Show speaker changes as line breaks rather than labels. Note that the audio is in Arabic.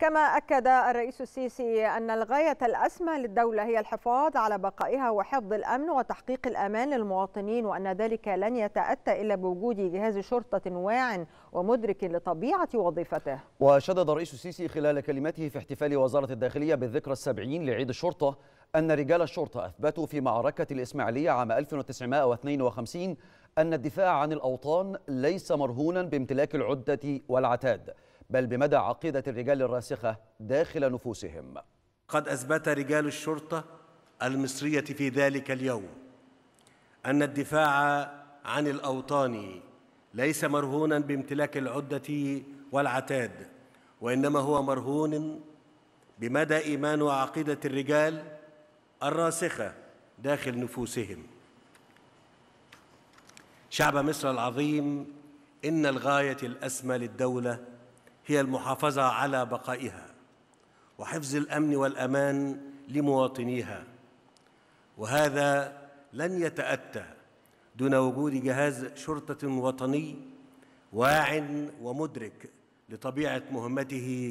كما أكد الرئيس السيسي أن الغاية الأسمى للدولة هي الحفاظ على بقائها وحفظ الأمن وتحقيق الأمان للمواطنين وأن ذلك لن يتأتى إلا بوجود جهاز شرطة واع ومدرك لطبيعة وظيفته
وشدد الرئيس السيسي خلال كلمته في احتفال وزارة الداخلية بالذكرى السبعين لعيد الشرطة أن رجال الشرطة أثبتوا في معركة الإسماعيلية عام 1952 أن الدفاع عن الأوطان ليس مرهونا بامتلاك العدة والعتاد بل بمدى عقيدة
الرجال الراسخة داخل نفوسهم قد أثبت رجال الشرطة المصرية في ذلك اليوم أن الدفاع عن الأوطان ليس مرهونا بامتلاك العدة والعتاد وإنما هو مرهون بمدى إيمان وعقيدة الرجال الراسخة داخل نفوسهم شعب مصر العظيم إن الغاية الأسمى للدولة هي المحافظة على بقائها وحفظ الأمن والأمان لمواطنيها وهذا لن يتأتى دون وجود جهاز شرطة
وطني واع ومدرك لطبيعة مهمته